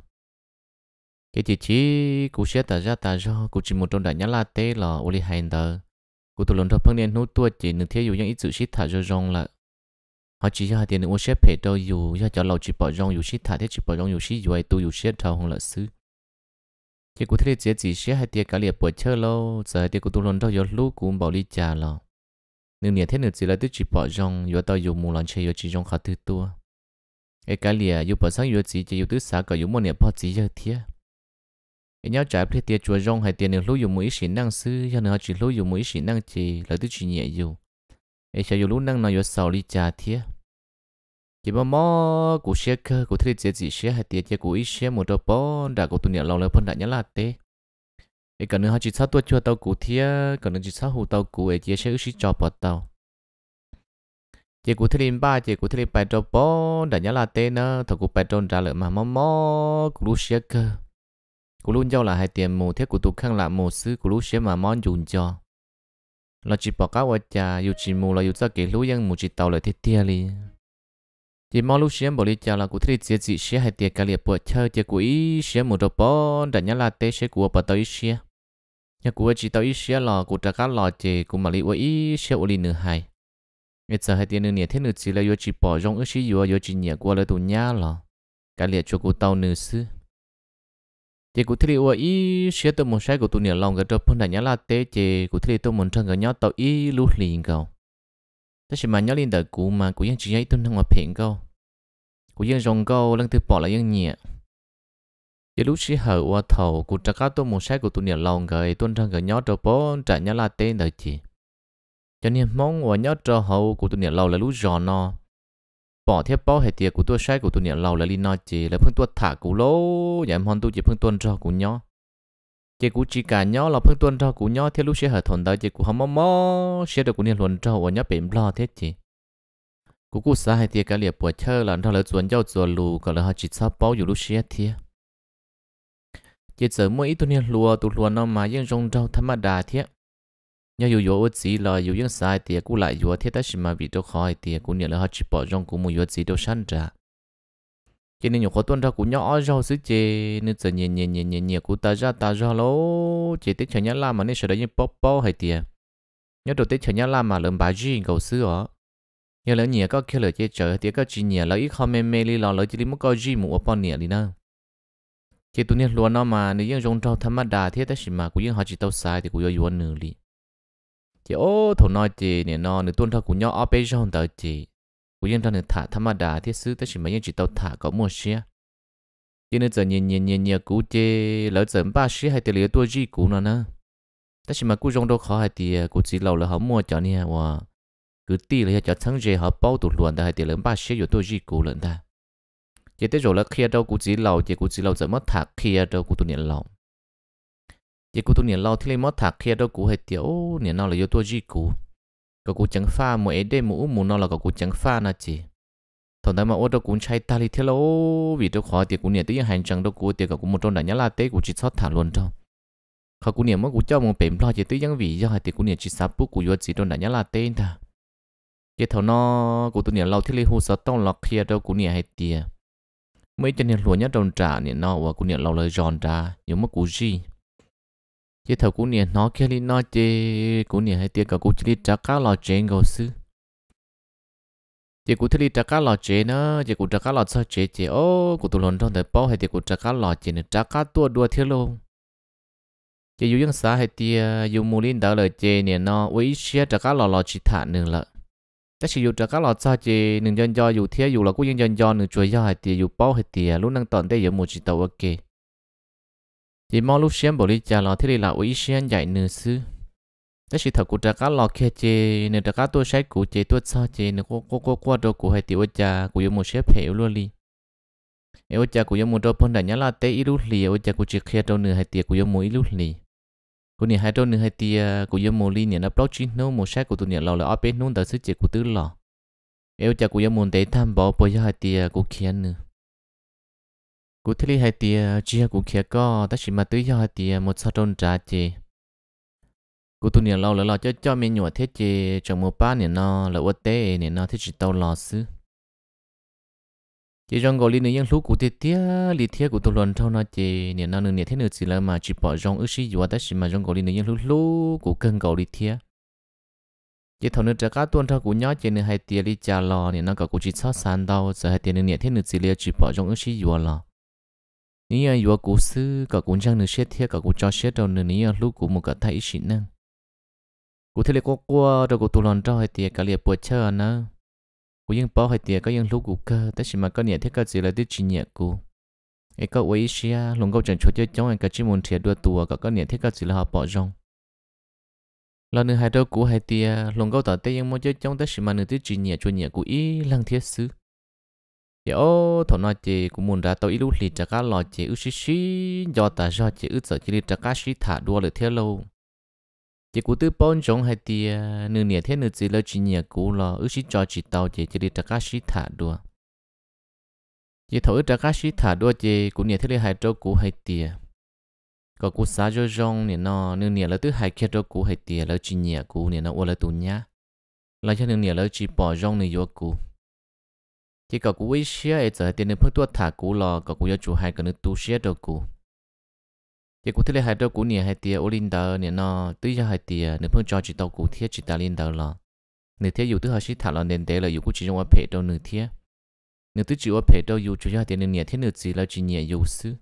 cái chỉ chỉ cụ xe tờ ra tờ do cụ chỉ một trong đại nhã la tê là ô li hành tờ cụ tụ lần thọ phong niên nô tua chỉ nửa thế dù những ít sự shít thả rồi rong là họ chỉ ra tiền nửa sẽ phải đâu dù ra cho lầu chỉ bỏ rong dù shít thả thế chỉ bỏ rong dù shít dù ai tu dù sẽ thâu không là xứ chỉ cụ thế chỉ chỉ sẽ hai tiền cả liệt bỏ chơi lâu giờ tiền cú tụ lần thọ giờ lúc cú bỏ đi trà là nửa nhà thế nửa chỉ là tức chỉ bỏ rong dù tao dù mù lần chơi dù chỉ rong khó thứ tua cái cả liệt dù bỏ sáng dù chỉ chỉ dù thứ sáng cả dù một niệm bỏ chỉ giờ thiệt cái nhau trả thì tiền chùa rong hay tiền được lúc dùng mũi xịn năng sư cho nên họ chỉ lúc dùng mũi xịn năng chỉ là thứ chỉ nhẹ dù ấy sẽ dùng lúc năng nó dùng sầu đi trà thiê chỉ mà mò cụ xe cơ cụ thấy chế gì xe hay tiền chế cụ ít xe một đôi bó đã cụ tụi nhẹ lâu lâu phân đã nhớ là tê ấy cần nữa họ chỉ sao tuổi chưa tàu cụ thiê cần nữa chỉ sao hồ tàu cụ ấy chế sẽ ít cho bỏ tàu chỉ cụ thấy ba chỉ cụ thấy bài đôi bó đã nhớ là tê nữa thằng cụ bài đôi ra lợi mà mò mò cụ lúc xe cơ cú luôn giao là hai tiền mù thiết của tụ khang là mù sứ cú lú xem mà món dùng cho là chỉ bỏ cá qua trà yêu chỉ mù là yêu ra kỹ lú dân mù chỉ tàu lại thiết tia li chỉ mong lú xem bỏ đi trà là cú thiết chỉ chỉ xe hai tiền cá liệp bỏ chơi chơi cú ý xe mù đồ bỏ đã nhá là tê xe của bỏ tới xe nhà của chỉ tàu ý là cú của trà cá lò chỉ của mà li qua ý xe ô li nửa hai bây giờ hai tiền nửa nhẹ thế nửa chỉ là yêu chỉ bỏ trong ước xí yêu yêu chỉ nhẹ qua lời tụ nhá lò cá liệp cho cú tàu nửa xưa chỉ cụ thể ý sẽ tôi muốn sai của tụi nhiều lòng cái trộn phần đại nhã là tế chỉ cụ thể tôi muốn chăng cái nhá tàu ý lú liền cầu thế thì mà nhá lên đời cụ mà cụ yên chỉ ấy tôi không mà phiền cầu cụ yên rong cầu lần thứ bỏ lại yên nhẹ chỉ lúc sĩ hở qua thầu cụ trả cá tôi muốn sai của tụi nhiều lòng cái tôi thân cái nhá trộn bốn trả nhã là tế đời chỉ cho nên mong của nhá trộn hậu của tụi nhiều lòng là lú giòn no bỏ thiết bao hệ tiệc của tôi sai của tôi niệm lâu là li nói chỉ là phương tôi thả cú lô nhà dạ, hoàn tu chỉ phương tuân cho cú nhỏ chỉ cú chỉ cả nhỏ là phương tuân cho cú nhỏ thế lúc sẽ hở thồn đời chỉ cú không mò mò sẽ được của niệm luận cho của nhớ bền lo thế chỉ cú cú sai hệ tiệc cái liệp bùa chơi là nó là chuẩn giao chuẩn lù còn là họ chỉ sao bao nhiêu lúc sẽ thiệt chỉ giờ mỗi ít tôi niệm lùa tôi lùa nó mà riêng rong rau thắm đà thiệt nhớ yêu yêu ớt gì là yêu những sai thì cũng lại yêu thiết ta xin mà bị đâu khỏi thì cũng nhớ là họ chỉ bỏ trong cũng muốn yêu gì đâu sẵn ra cho nên nhiều khó tuân ra cũng nhỏ rau xứ chê nên giờ nhẹ nhẹ nhẹ nhẹ nhẹ cũng ta ra ta ra lố chỉ tết chờ nhá làm mà nên sợ đấy như bóp bóp hay tiề nhớ đầu tết chờ nhá làm mà lợn bà gì cầu xứ ó nhớ lỡ nhẹ có khi lời chơi chờ tiề có chỉ nhẹ lấy ít không mềm mê li lò lỡ chỉ đi mất coi gì mù ở bọn nhẹ đi nè chỉ tụi nên luôn nó mà nếu như rong rau tham mà đà thiết ta xin mà cũng như họ chỉ tao sai thì cũng yêu yêu nửa li chỉ ô thầu nói chỉ nè nó nửa tuần thao cũng bên trong tới chỉ cũng nhân thân nửa thả tham đa thiết sứ tới chỉ mấy những chỉ tàu thả có mua xe chỉ nửa giờ nhìn nhìn nhìn nhìn cũ chỉ lỡ giờ ba xe hay từ lứa tôi gì cũ nữa nè tới chỉ mà cũ trong đâu khó hay thì à, cũ chỉ lâu là họ mua cho nè và cứ tì là cho thân gì họ bao tụt luôn ta hay từ lứa ba xe rồi tôi gì cũ lận ta chỉ tới rồi là kia đâu cũ chỉ lâu chỉ cũ chỉ lâu giờ mất thả kia đâu cũ tụi niệm lòng giờ cô tu niệm lo thì lấy mót thạc kia đâu cũ hay tiểu niệm nó là do tôi gì cũ có cũ chẳng pha mỗi ấy đây mũ mũ nó là có cũ chẳng pha nè chị thằng ta mà ô đâu cũng chạy ta thì thế lâu vì đâu khó thì cũng niệm tới hành chẳng đâu cũ thì có cũng một trong đại nhã là tế cũng chỉ sót thả luôn thôi khó cũng niệm mất cũng cho một bể lo chỉ tới những vị do hai thì cũng niệm chỉ sắp bút của chỉ trong đại nhã là tế ta giờ thằng nó cũng tu niệm lâu thì lấy hồ sơ tông lọc kia đâu cũng niệm hay tiền mấy chân niệm luôn nhất trong trả niệm nó và cũng niệm lâu lời giòn ra nhưng mà cũng gì chế thầu cũng niệm nó kia đi nó chế cũng niệm hay tiếc cả cũng chỉ đi trả cá lò chế ngầu sư cũng cú đi trả cá lò chế nó chế cũng trả cá lò sao chế chế ô cũng tụ lồn trong thời bao hay tiếc cũng trả cá lò chế nữa trả cá tua đua thiếu luôn chế dù dân xã hay tiệt à, dù mù linh đỡ lời chế niệm nó uý xe trả cá lò lò chỉ thả nương lợ chắc sử dụng trả cá lò sao chế nương dân do dù thiết dù là cú dân dân do nương chuối do hay tiệt dù bao hay tiệt à, lúc năng tận đây giờ một chỉ tàu ok chỉ mong lúc xem bộ đi chả lò thế thì là ủy xem dạy nữ sư thế sự thật của trả cá lò kia chê nên trả cá tôi sách của chê tôi sao chê nên cô cô cô qua đâu của hai tiểu cha của yêu một xếp hiểu luôn đi yêu cha của yêu một đâu phân đại nhá là tê ilu lì yêu cha của chỉ kia đâu nửa hai tiệt của yêu một ilu lì của nửa hai đâu nửa hai tiệt của yêu một lì nửa nó blog chín nô một sách của tụi nửa lò là ở bên nôn đã sức chê của tứ lò yêu cha của yêu một tê tham bảo bây giờ hai tiệt của kia nữa cú thế hai tia chia cú kia có ta chỉ mà tới hai tia một sao trôn trả chị cú tu niệm lâu là lo cho cho mình nhổ thế chị trong một ba niệm nó là ớt tế niệm nó thế chỉ tàu lò xứ chị trong gọi liên nhân lúc cú thế tia lý thế cú tu luận thâu nó chị niệm nó nương niệm thế nửa chỉ là mà chỉ bỏ trong ước sĩ dùa ta chỉ mà trong gọi liên nhân lúc lúc cú cần gọi lý thế chỉ thâu nữa trả cá tuôn thâu cú nhót chỉ nương hai tia lý trả lò niệm nó có cú chỉ xót sàn đau giờ hai tia nương niệm thế nửa chỉ là chỉ bỏ trong ước sĩ dùa lò nhiều vừa cú sư cả cú trang nửa chết thiệt cả cú cho chết đầu nửa ní à, lúc cú một cả thấy xịn nè cú thấy có qua đâu cú tu lòn cho hay tiệt cả liệt bột chờ à, nữa cú yên bao hay tiệt có yên lúc cú cơ tất nhiên mà có nhẹ thiết cả gì là tiết chỉ nhẹ cú ấy có quấy xia à, luôn câu chẳng chỗ chơi chống anh cả chỉ muốn thiệt đua tua cả có nhẹ thiết cả gì là họ bỏ rong lần nửa hai đâu cú hay tiệt luôn câu tỏ tây yên muốn chơi chống tất nhiên mà nửa tiết chỉ nhẹ chỗ nhẹ cú ý lăng thiết sư yo thọ nói chị cũng muốn ra tàu tôi lúc lì trả cá lò chị ước xí xí do ta do chị ước sợ chị lì trả cá xí thả đua được theo lâu chị cũng tư bốn giống hay tia nửa nửa thế nửa chị lâu chị nhà cũ lò ước xí cho chị tàu chị chị lì trả cá xí thả đua chị thọ ước trả cá xí thả đua chị cũng nửa thế lì hai trâu cũ hay tia có cú xá cho rong nè nó nửa nửa là thứ hai kia trâu cũ hay tia là chị nhà cũ nè nó ô là tù nhá là cho nửa nửa lâu chị bỏ rong nửa vô cũ chỉ có cú ấy xia ấy giờ tiền phương tua thả cú lò có cú yêu chủ hai cái nước tu xia đâu cú chỉ cú thế là hai đâu cú nè hai tiền Olinda nè nó tuy ra hai tiền nước phương cho chỉ tàu cú thiết chỉ ta lên đầu lò nửa thiết dù thứ hai xí thả lò nền đế là dù cú chỉ trong qua phe đâu nửa thiết nửa thứ chỉ qua phe đâu dù chủ ra tiền nè thiết nửa chỉ là chỉ nhẹ dù sư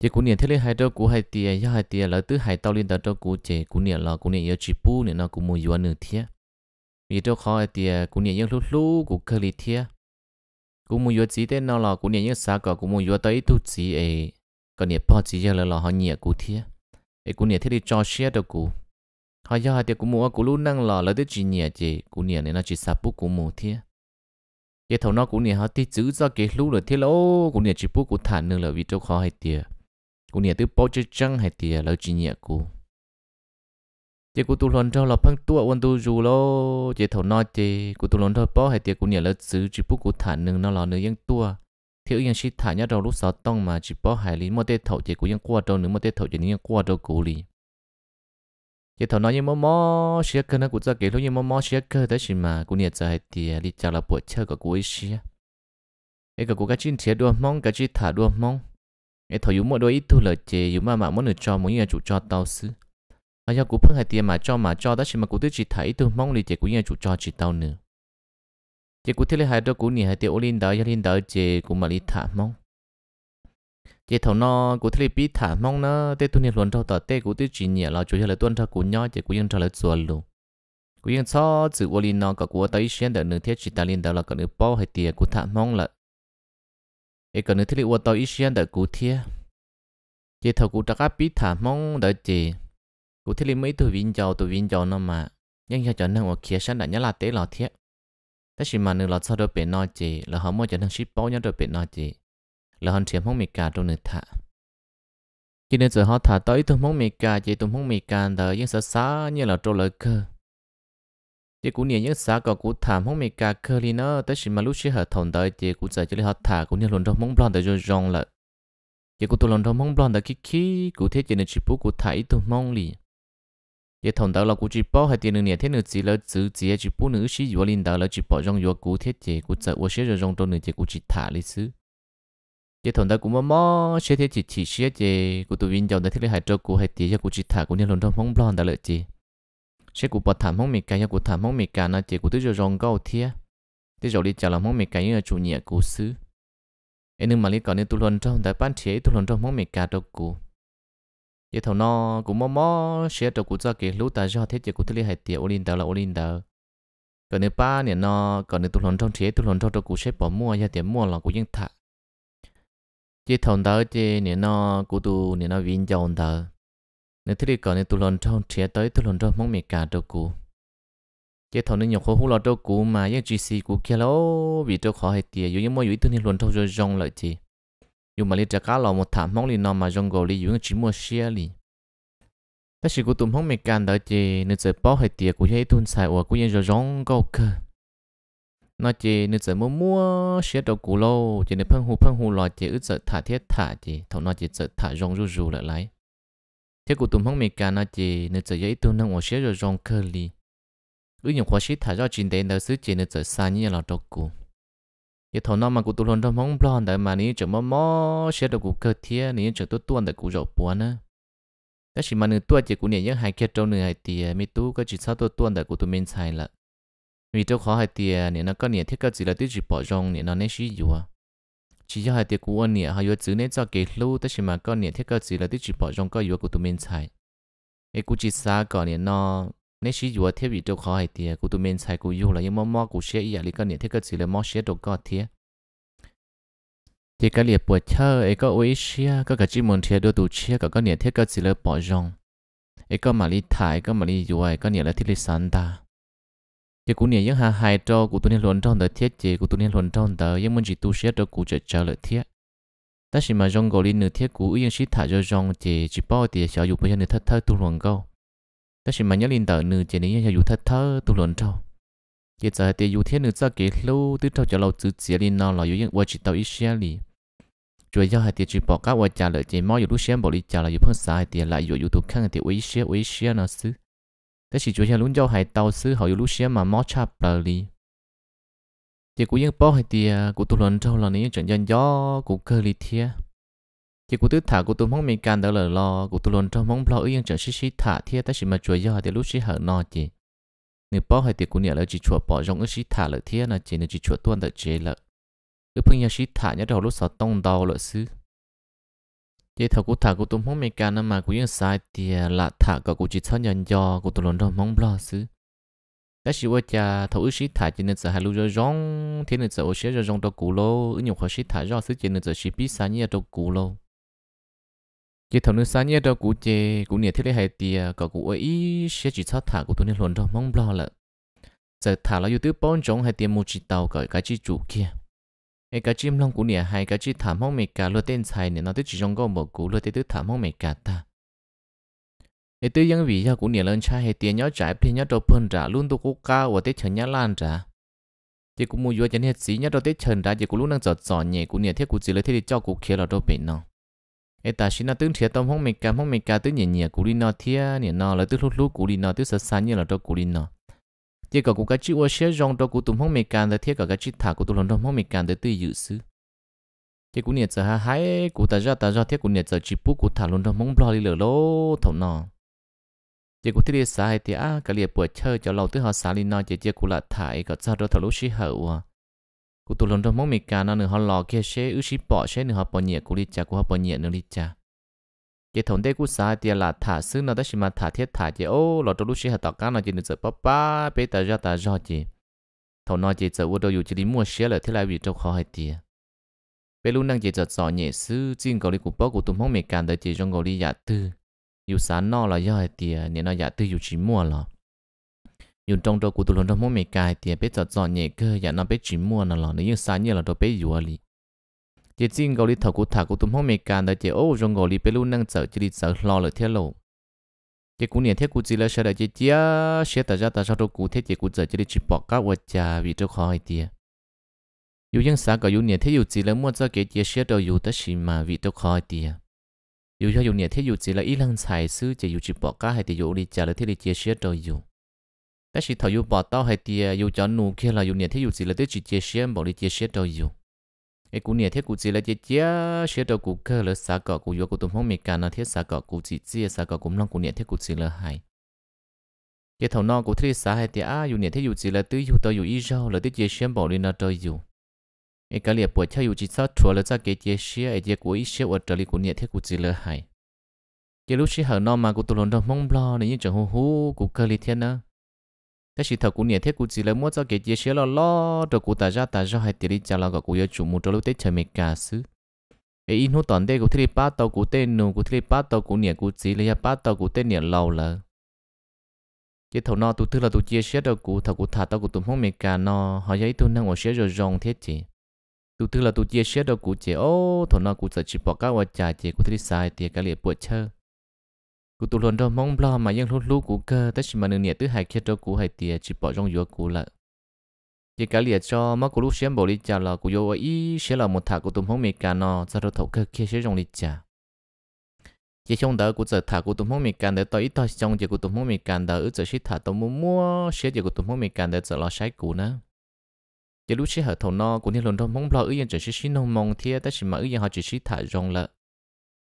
chỉ cú nè thế là hai đâu cú hai tiền ra hai tiền là thứ hai tàu lên đầu đâu cú chỉ cú nè lò cú nè yêu chỉ bu nè nó cú mua dù nửa thiết vì tôi khó thì à, cũng nhớ những lúc lúc cũng khơi lì thia cũng muốn vô chỉ tên nó là cũng nhớ những sao cả cũng muốn vô tới tu chỉ ấy còn nhớ bao chỉ giờ là là họ nhớ cũng thia ấy cũng nhớ thế đi cho xe đâu cũng họ giờ thì cũng muốn cũng lúc năng là lấy tới chỉ nhớ chỉ cũng nhớ nên nó chỉ sập bút cũng muốn thia cái thầu nó cũng nhớ họ tí chữ do cái lúc rồi thế lỗ cũng nhớ chỉ bút cũng thản nữa là vì tôi khó hay tiệt cũng nhớ tới bao chơi trăng hay tiệt lấy chỉ nhớ cũng chị cụ tu lon cho là phăng tua quân tu dù lo chị thầu nói chị cụ tu lon thôi bỏ hay tiệt cụ nhảy là xứ chỉ bút cụ thả nương nó là nương yên tua thiếu yên shit thả nhá đầu lúc sáu tông mà chỉ bỏ hải lý mất tê thổ chị cụ yên qua đầu nửa mất tê thổ chị yên qua đầu cụ lì chị thầu nói như mò mò xia cơ nó cụ ra kể lúc như mò mò xia cơ đấy chỉ mà cụ nhảy ra hay tiệc đi chào là buổi chơi của cụ ấy xia ấy cả cụ cá chín thiệt đua mong cá chín thả đua mong ấy thầu yếu một đôi ít thu lợi chị yếu mà mà muốn được cho muốn như chủ cho tao xứ mà do cụ phân hệ tiền mà cho mà cho đó chỉ mà cụ tự chỉ thấy tôi mong lý chỉ cụ nhà chủ cho chỉ tao nữa chỉ cụ thế là hai đứa cụ nhà hai tiêu linh đó gia linh đó chỉ cụ mà lý thả mong chỉ thầu nó cụ thế là bị thả mong nó tê tôi nhỉ luôn trâu tờ tê cụ tự chỉ nhỉ lo chủ cho lời tuân theo cụ nhau chỉ cụ yên cho lời xuân luôn cụ yên cho chữ ô linh nó cả cụ tới xuyên đỡ nửa thiết chỉ ta linh đó là cả nửa bao hai tiền cụ thả mong là ấy cả nửa thế là ô tới xuyên đỡ cụ thiết chỉ thầu cụ trả áp bị thả mong đó chỉ cụ thể là mấy tụi viên giàu tụi viên giàu nó mà nhưng khi trở nên ở khía sáng đã nhớ là tế là thiết tất nhiên mà nửa là sau đó bị nói gì là họ mua trở nên ship bao nhớ rồi bị nói gì là hoàn chiếm không mì cả trong nửa thả Khi nên giờ họ thả tới tụi không mì cả chỉ tụi không mì cả thở nhưng sợ xa như là trâu lợi cơ chỉ cũng nhiều những xã còn cũng thả không mì cả cơ đi nó tất nhiên mà lúc xưa hợp thòng tới chỉ cũng giờ cho nên họ thả cũng như luôn trong mông blond tới rồi rong lại chỉ cũng tụi luôn trong mông blond tới kí kí cụ thể chỉ nên chỉ bố cũng thả ít tụi mong liền 也同到了古只包还点了两天的资料，只只也就不能是约领导了，只包让约古贴结古在我写着让到你结古只塔里是。也同到古妈妈写贴只提示结古读运动的贴里还照顾还点下古只塔古你轮到风不浪的了结。写古把谈风美感，也古谈风美感那结古对着让高贴，对着里讲了风美感，因为主业故事。哎，你嘛里讲你读论章，但半天读论章风美感照顾。giờ thầu nó cũng mò mò xe trâu cụ cho cái lũ ta do thế chỉ cụ thứ hai tiền olin đó là olin đó còn nếu ba nè nó còn nếu tụi lon trong chế tụi lon trong trâu cụ sẽ bỏ mua ra tiệm mua là cụ dân thà chỉ thằng đó chỉ nè nó cụ tụ nè nó vin chồng đó nếu thế thì còn nếu tụi lon trong chế tới tụi lon trong mong mệt cả trâu cụ chỉ thằng nó nhọc khó hú lo trâu cụ mà những xì cụ kia lâu vì trâu khó hay tiền dù những mối yếu tụi nên trong rồi rong lại chỉ dù mà li trả lò một thảm mong li nọ mà jungle li dùng chỉ mua xe li bác sĩ của tụm không mệt can đợi chị nên sẽ bao hệ tiệc của dây thun xài của yên rồi rong câu cơ Nói chị nên sẽ mua mua xe đầu cũ lâu chị nên phân hù phân hù lò chị ướt sợ thả thiết thả chị thầu nói chị sợ thả rong ru ru lại lại thế của tụm không mệt can nó chị nên sẽ dây thun năng ở xe rồi rong cơ li ướt nhiều khóa sĩ thả cho chị đến đợi sứ chị nên sẽ xa như là đầu cũ như thầu nó mà cụ tụ lồn trong mong plon đời mà ní chờ mò mò sẽ được cụ cơ thiê ní chờ tu tuôn tại cụ rổ bùa nè. đó chỉ mà nửa tuôn chỉ cụ nhảy những hai kia trâu nửa hai tìa mi tu có chỉ sao tu tuôn tại cụ tụ mình xài là vì chỗ khó hai tìa nè nó có nhảy thiết cơ chỉ là tí chỉ bỏ rong nè nó nấy xí dù à chỉ cho hai tìa cụ ôn nhảy hai yếu chữ nấy cho kể lưu đó chỉ mà có nhảy thiết cơ chỉ là tí chỉ bỏ rong có yếu cụ tụ mình xài ấy cụ chỉ xa còn nè nó nếu sử dụng thiết bị đồ khó hay thì cụ tụi mình xài cụ dùng là những món món cụ sẽ ý là cái này thiết cái gì là món sẽ đồ có thiết thì cái liệt bữa chơi ấy có ôi xia có cả chỉ muốn thiết đồ tụ chia có cái này thiết cái gì là bỏ rong ấy có mà đi thải có mà đi dùng có niệm là thiết lý sản ta thì cụ này những hàng hai cho cụ tụi mình luận trong đời thiết chế cụ tụi mình luận trong đời những món gì tu sẽ đồ cụ trở trở lại thiết ta chỉ mà rong gọi đi nửa thiết cụ yên sĩ thả cho rong chế chỉ bao thì sẽ dùng bây giờ nửa thất thất tu luận câu ta chỉ mà nhớ linh tờ nữ chỉ nên nhà dù thật thơ tu luận trâu chỉ giờ thì dù thế nữ ra kể lâu từ trâu cho lâu chữ chỉ linh nào là dù những quá chỉ tàu ít xe li rồi do hai tiệt chỉ bỏ các quá trả lời chỉ mò dù lúc xem bỏ đi trả lời dù phân sai tiệt lại dù dù tu khăn tiệt ít xe ít xe nó xứ ta chỉ chủ yếu luôn cho hai tàu xứ họ dù xem mà mò chạp bờ li chỉ cũng những bỏ hai tiệt cũng tu luận trâu là những chuyện dân gió cũng cơ li thiệt chỉ cụt tư thả cụt tôi mong mình can đó là lo cụt tôi luôn trong mong lo yên trở xí xí thả thiệt ta chỉ mà chuối do thì lúc xí hở nọ chị người bỏ hay thì cụ nhẹ là chỉ chuột bỏ giống xí thả lợi thiệt là chỉ là chỉ chuột tuôn đợi chế lợi cứ phương nhà xí thả nhớ đầu lúc sáu tông đau lợi xứ chỉ thầu cụt thả cụt tôi mong mình can mà cụt yên sai thì là thả cả cụt chỉ thân nhận do cụt tôi luôn trong mong lo xứ ta chỉ qua cha thầu xí thả chỉ nên sợ hai lúc rồi rong thế nên sợ ô xí rồi rong đâu cụ lô ứng dụng khó xí thả do xứ chỉ nên sợ xí biết sai nhớ đâu cụ lô chỉ thằng nữ sáng nhớ đâu cụ chơi, cụ nhiệt thiết lấy hai tia có cụ ấy sẽ chỉ thoát thả của tôi nên luận đâu mong lo lợ giờ thả là youtube bốn chống hai tia mua chỉ tàu cởi cái chi chủ kia cái cái chim long cụ nhiệt hai cái chi thả mong mệt cả lôi tên sai nên nó tới chỉ trong có một cụ lôi tên tứ thả mong mệt cả ta cái tư dân vì do cụ nhiệt lên trai hai tia nhớ trái thì nhớ đâu phun trả luôn tôi cố cao và tết chờ nhớ lan trả chỉ cũng mua vừa chân hết xí nhớ đâu tết chờ trả chỉ cũng lúc đang giọt giọt nhẹ cụ nhiệt thiết cụ chỉ lấy thiết đi cho cụ kia là đâu bị nào ê ta xin nó tướng thiệt tông không mình cả không mình cả tướng nhẹ nhẹ cú đi nó thiệt nhẹ nó là tướng lúc lúc cú đi nó tướng sợ sanh như là cho cú đi nó chỉ có cú cái chữ ô xe rong cho cú tụm không mình cả là thiệt cả cái chữ thả cú tụm lần không mình cả để tự dự sư chỉ cú nhiệt sợ ha hái cú ta ra ta ra thiệt cú nhiệt sợ chỉ bút cú thả lần không lo đi lỡ lố thầu nó chỉ cú thiệt sai thì à cái liệt buổi chơi cho lâu tướng họ xả đi nó chỉ chỉ cú lại thải cả sao đó thầu lúc xí hậu à กูตุลนทมมีการนั่นหนึ่งเขาหลอกแค่เชื่อชิปอเชื่อหนึ่งเขาปนเนี่ยกูริจ่ากูเขาปนเนี่ยหนึ่งริจ่าเจ้าถงได้กูสาเตียหลาถาซึ่งเราได้ชิมาถาเทียถาเจ้าโอ้หลอดตัวลูกเชื่อต่อการเราจีนึกจะป้าป้าไปแต่ยอดแต่ยอดจีถงนอจีจะวัวเราอยู่จีริมัวเชื่อเลยที่เราอยู่เจ้าขอให้เตียไปรู้นั่งจีจะสอนเนี่ยซื้อจิ้งเกาหลีกูป้ากูตุ้มห้องมีการแต่จีจงเกาหลีอยากตื้ออยู่สานนอเราย่อให้เตียเนี่ยเราอยากตื้ออยู่จีมัวหรอ nhiều trong đó cụ tôi luôn trong mỗi mẹ cài thì biết chọn chọn nhẹ cơ và nó biết chỉ mua nó là nếu như sáng như là đó biết dùa li chỉ chỉ gấu đi thầu cụ thà cụ tụi mỗi mẹ cài đó chỉ ô trong gấu đi biết luôn năng sợ chỉ đi sợ lo là thiết lộ chỉ cụ niệm thiết cụ chỉ là sợ là chỉ chia sẽ tại ra tại sao đó cụ thiết chỉ cụ giờ chỉ đi chỉ bỏ các vật cha, vì cho khỏi tiền dù những sáng có dù niệm thiết dù chỉ là mua cho cái chia sẽ đâu yêu tất xin mà vì cho khỏi tiền dù cho dù niệm thiết dù chỉ là ít lần xài xứ chỉ yêu chỉ bỏ các hay thì yêu đi trả là thiết đi chia sẽ đâu dù แต่สิทอยู่ปอต้าให้เตียอยู่จอนูเคลาอยู่เนี่ยที่อยู่สิละเตจิเจเชียนบอกเลยเจเชียตัวอยู่ไอ้กูเนี่ยที่กูสิละเจเจเชียตัวกูเคลาสากกูอยู่กูตุ้มห้องมีการนะที่สากกูจิเจสากกูน้องกูเนี่ยที่กูสิละให้เจ้าทนองกูที่สาให้เตียอยู่เนี่ยที่อยู่สิละตื้อยู่ตัวอยู่อีเจ้าละเตเจเชียนบอกเลยนะตัวอยู่ไอ้กะเหลี่ยปวดเช่าอยู่จิตซาชัวแล้วจะเกเจเชียไอ้เจกูอีเชียวัดตัวลีกูเนี่ยที่กูสิละให้เจ้าลูกชิหานอมากูตุลนดอกมงบลอในยิ่งจะหูหูกูเคลีเทียนนะ thế thì thật của nhà thế của chỉ là muốn cho cái chia sẻ là lo cho cụ ta ra ta ra hai tỷ trả là cả cụ yêu chủ một cho lúc tết chơi mệt cả xứ ấy in hút toàn đây của thế ba tàu của tên nụ của thế ba tàu của nhà của chỉ là ba tàu của tên nhà lâu là cái thầu nọ tụi thứ là tụi chia sẻ đâu cụ thật của thà tàu của tụi không mệt cả nọ họ giấy tôi năng ngồi sẻ rồi rong thế chị tụi thứ là tụi chia sẻ đâu cụ chị ô thầu nọ cụ sợ chỉ bỏ cá qua trà chị của thế sai thì cái liệt buộc chơi cú tụ luận đó mong lo mà dân lúc lúc cụ cơ tất nhiên mà nửa nhẹ tứ hại kia cho cú hại tiệt chỉ bỏ trong gió cú lợ chỉ cả liệt cho má cú lúc xem bộ đi chả là cú vô ý sẽ là một thả cú tụm không mệt cả nó ra rồi thấu cơ kia sẽ trong đi chả chỉ trong đó cú giờ thả cú tụm không mệt cả để tới ít tới trong chỉ cú tụm không mệt cả đó ở giờ sẽ thả tụm mua mua sẽ chỉ cú tụm không mệt cả để giờ lo sai cú nữa chỉ lúc sẽ hở thầu nó cú như lần đó mong lo ở yên chỉ sẽ xin mong thiệt tất nhiên mà ở yên họ chỉ sẽ thả trong lợ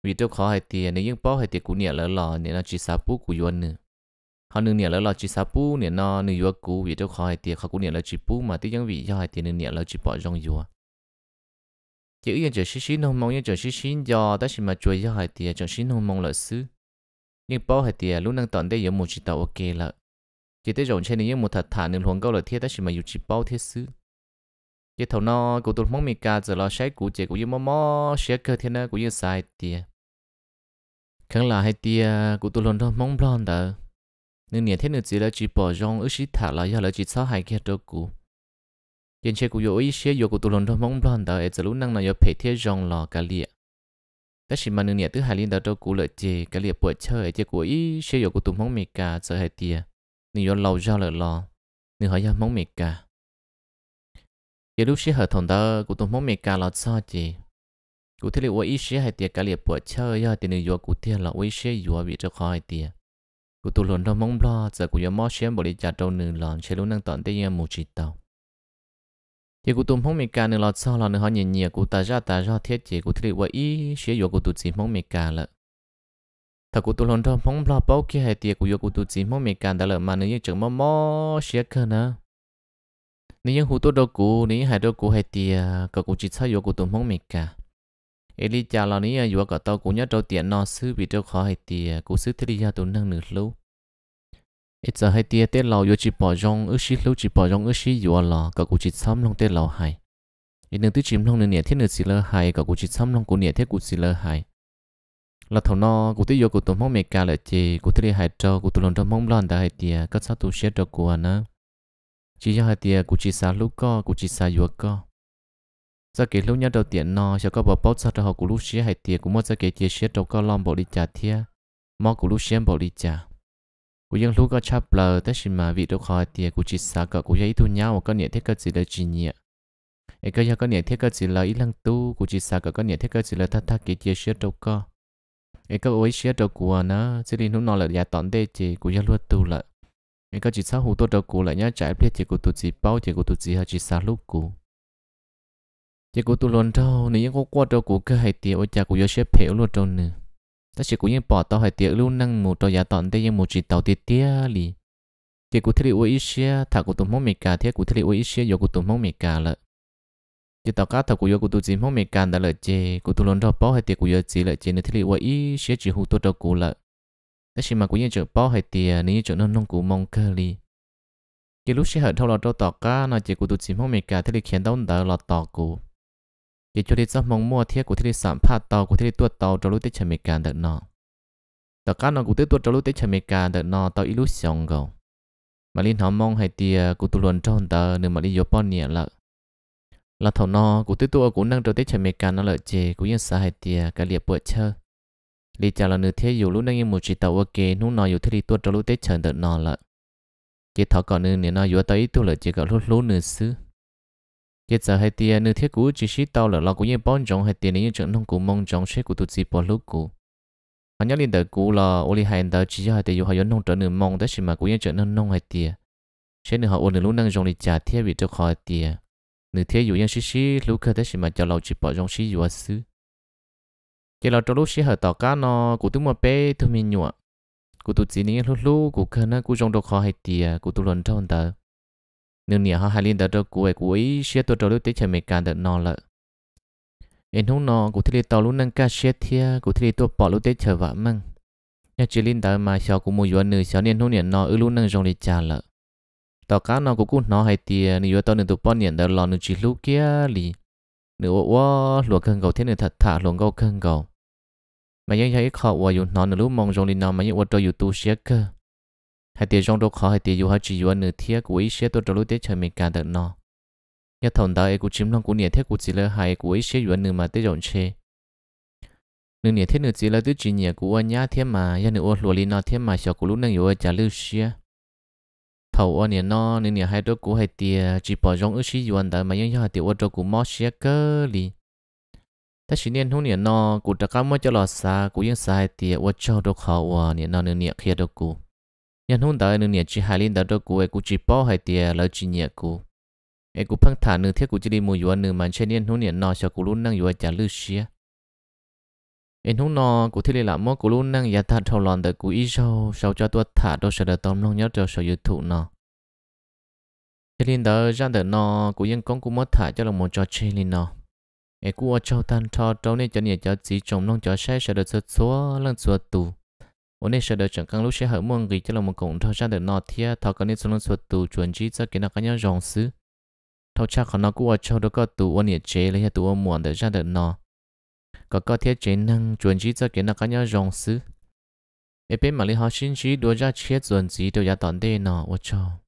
vì tôi khó hay tiền nếu những bó hay tiền cũ nhẹ lỡ lò nên nó chỉ sáu bút của yuan nữa họ nương lỡ lò chỉ sáu bút nên nó nương yuan cũ vì tôi khó hay tiền khó cũ nhẹ lỡ chỉ bút mà tiếc những vị hay tiền nương lỡ bỏ trong yuan chỉ yên chờ xí xí mong yên chờ xí do ta chỉ mà chuối cho hai tiền chờ xí mong lợi xứ nhưng bao hai tiền lúc năng tận đây yếu một chỉ tàu ok là chỉ tới rộng trên những một thật thả nên luồng câu lợi thiết ta chỉ mà yếu chỉ bao thiết xứ chỉ thầu nó của tôi mong mình cả giờ lo sai cũ chỉ của yếu mò mò sẽ cơ thiên nó của yếu sai tiền khẳng là hai tia của tôi luôn đó mong blon đó nên nhà thế nữa chỉ là chỉ bỏ rong ước chỉ thả là do là chỉ sao hai kia đó cũ hiện chế của yếu ý xe yếu của tôi luôn đó mong blon đó ở giờ lúc năng là yo phải thế rong lò cả liệt tất nhiên mà nên nhà thứ hai liên đó đó cũ lợi chế cả liệt bỏ chơi ở chơi của ý xe yo của tôi mong mì cả giờ hai tia nên yo lâu ra lợi lò nên hỏi yo mong mì cả giờ lúc xe hợp thằng đó của tôi mong mì cả là sao chị cụ thể là ủa ít xíu hay tiệt cả liệt bữa chơi ya tiền này ủa cụ thể là ủa ít xíu bị cho khỏi tiệt cụ tụ lồn đó mong lo giờ cụ ủa mò xíu bỏ đi trả trâu nửa lòn chơi luôn năng tận tới nhà mưu trí tàu thì cụ tụm mong mì cà nửa lọt sau là nửa họ nhẹ nhẹ cụ ta ra ta ra thiết chế cụ thể là ủa ít xíu ủa cụ tụ chỉ mong mì cà lợ thật cụ tụ lồn đó mong lo bao kia hay tiệt cụ ủa cụ tụ chỉ mong mì cà đã lợ mà nửa như chừng mò mò xíu cơ nữa nếu như hú tôi đâu cũ nếu như hay đâu cũ hay tiệt cả cụ chỉ sao ủa cụ tụm mong mì cà Eli cha lo ní à, dù cả tao cũng nhớ trâu tiền no, sư bị trâu khó hai tiền cũng sư thế đi ra tụi năng nửa lâu ít giờ hay tiền tết lâu dù chỉ bỏ rong ước xí lâu chỉ bỏ rong ước xí dù là cả cũng chỉ xăm long tết lâu hai. ít nửa tứ chìm long nửa nhẹ thiết nửa xí lơ hay cả cũng chỉ xăm long cũng nhẹ thiết cũng xí lơ hay là thầu no, cũng tới vô của tụi mong mẹ cả lại chê cũng tới đi hay trâu cũng tụi lòng trâu mong lon đã hai tiền các sa tu xé trâu của nó chỉ cho hay tiền cũng chỉ xả lúc co cũng chỉ xả dù co giờ cái lúc nhớ đầu tiên nó sẽ có bộ bóc sao cho họ của lúc xía hay tiền cũng mất giờ cái chia xía trong có lòng bộ đi trả thia mò của lúc xía bộ đi trả của dân lúc có chắp lờ tất nhiên mà vị đâu khỏi tiền của chỉ xả cả của giấy thu nhau có nhẹ thiết cơ gì là chỉ nhẹ ấy cơ giờ có nhẹ thiết cơ gì là ít lăng tu của chỉ xả cả có nhẹ thiết cơ gì là thắt thắt cái chia xía trong có ấy cơ ôi xía trong của nó chỉ đi lúc nó là giả tọn đê chỉ của dân luôn tu lại ấy cơ chỉ sao hủ tôi trong của lại nhớ chạy biết chỉ của tụt gì bao chỉ của tụt gì hay chỉ xả lúc của chỉ của tôi luôn đâu nếu như có qua đâu của cứ hay tiệt ôi cha của yo xếp hiểu luôn trâu nữa ta chỉ của những bỏ tao hay tiệt luôn năng một trâu giá tọn tê nhưng một chỉ tàu tiệt tia lì chỉ của thề ôi xia thà của tụi mông mì cà thế của thề ôi xia yo của tụi mong mì cà lợ chỉ tao cá thà của yo của tụi chỉ mong mì cà đã lợ chê của tụi luôn đâu bỏ hay tiệt của yo chỉ lợ chê nếu thề ôi xia chỉ hù tôi đâu của lợ ta chỉ mà của những chỗ bỏ hay tiệt nếu như chỗ nông nông của mong cơ lì chỉ lúc xe hở thâu lọ trâu tọt cá nói chỉ của tụi chỉ mong mì cà thế thì khiến đau đỡ lọ tọt của để cho đi mong mua thiết của thiết đi sản phát tàu của thiết đi tuột tàu cho lúc tới chậm mệt được nó tàu cá nó của tới tuột cho lúc tới chậm mệt được nó tàu ít lúc xong gầu mà liên họ mong hay tia của tụ luận trong tờ nên mà đi vô bọn nhẹ lợ là thầu nó của tới tuột của năng trở tới chậm mệt nó lợ chê của yên xã hay tia cả liệp bữa chơi lý trả là nữ thế dù lúc đang yên một chỉ tàu ok nút nó dù thiết đi tuột cho lúc tới chậm được nó lợ chỉ thọ còn nữa nên nó vô tới tu lợ chỉ có lúc lúc nữa xứ giờ giờ hai tiền nữ thiết cũ chỉ xí tao là lo cũng như bón trồng hai tiền nếu như chẳng nông cụ mong trồng sẽ cũ tụt gì bỏ lúc cũ anh nhớ liên đời cũ là ô li hai đời chỉ hai tiền dù hai nông trở nửa mong đó mà cũng như chẳng nông nông hai tiền sẽ nửa họ ôn nửa lúc năng trồng đi trả thiết bị cho khỏi tiền nửa thiết dù như xí xí lúc khơi đó mà cho lâu chỉ bỏ trồng xí dù xứ giờ là trong lúc xí hai tàu cá nó cũ tụt mà bé thương mình nhụa cũ tụt gì nếu lúc lúc cũ khơi nó cũ trồng đồ khó hai tiền cũ tụt lần trong đời nếu nhà họ hai liên đã đâu cuối cuối xe tổ trâu lúc tới chờ mẹ cả được nọ lợ em không nọ cụ thể tàu lúc nâng ca xe thia cụ thể tôi bỏ lúc tới chờ vợ măng nhà chị liên đã mà sau cũng mua vợ nữ sau nên không nhận nó ư luôn nâng rong đi trả lợ tàu cá nó cũng cũng nó hay tiền nữ vợ tàu nữ tụi bọn nhận đã lò nữ chỉ lúc kia lì nữ ô luộc cân cầu thế nữ thật thả luộc cầu cân cầu mà những cái khó ô dùng nọ nữ lúc mong rong đi nọ mà những ô trâu dùng tu xe cơ hay tiền rong đâu khó hay tiền dù hay chỉ dù nửa thiết của ý sẽ tôi trở lối tết trời mình cả đợt nọ nhất thằng đó ấy cũng chiếm lòng của nhà thiết của chị là hai của ý sẽ dù nửa mà tết rộng chê nửa nhà thiết nửa chị là tứ chị nhà của anh nhá thiết mà nhà nữa lùa lì nọ thiết mà sợ của lúc năng dù trả lưu xia thầu anh nhà nọ nửa nhà hai đứa của hai tiền chỉ bỏ rong ước sĩ dù anh đó mà những nhà tiền ở đâu của mót xia cơ li ta chỉ nên hôm nhà nọ của trả cá mới cho lọt xa của những sai tiền ở chỗ đâu khó nhà nọ nữa nhà kia đâu của nhân hôn tới nửa niệm chỉ hai linh đã đó cụ ấy cú chỉ bỏ hai tia lỡ chỉ nhẹ cụ ấy cú phăng thả nửa thiết cụ chỉ đi mua yuan nửa mà trên nhân hôn niệm nọ sau cụ luôn năng yuan trả lư xia ấy hôn nọ cụ thiết làm mua cụ luôn năng giá thả thâu lòn tới cụ ít sau sau cho tôi thả đó sẽ được tóm long nhớ cho sau youtube nọ trên linh tới ra tới nọ cụ yên con cụ mất thả cho là một cho chơi linh nọ ấy cú ở châu tan thọ trâu nên cho niệm cho chỉ trồng long cho sai sẽ được số lần số tù ôn này sợ đỡ chẳng căng lúc sẽ hở muôn gì cho là một cổng thao ra được nọ thiê, thao cái này xuống xuống tù chuẩn chỉ cho cái nào cái nhau rong xứ thao cha còn nó cũng ở trong đó có tù ôn nhiệt chế lấy tù ôn muộn để ra được nọ có có thiết chế năng chuẩn chỉ cho cái nào cái nhau rong xứ ê bên mà lý học sinh chỉ đua ra chết chuẩn chỉ đều ra tận đây nọ ôi chao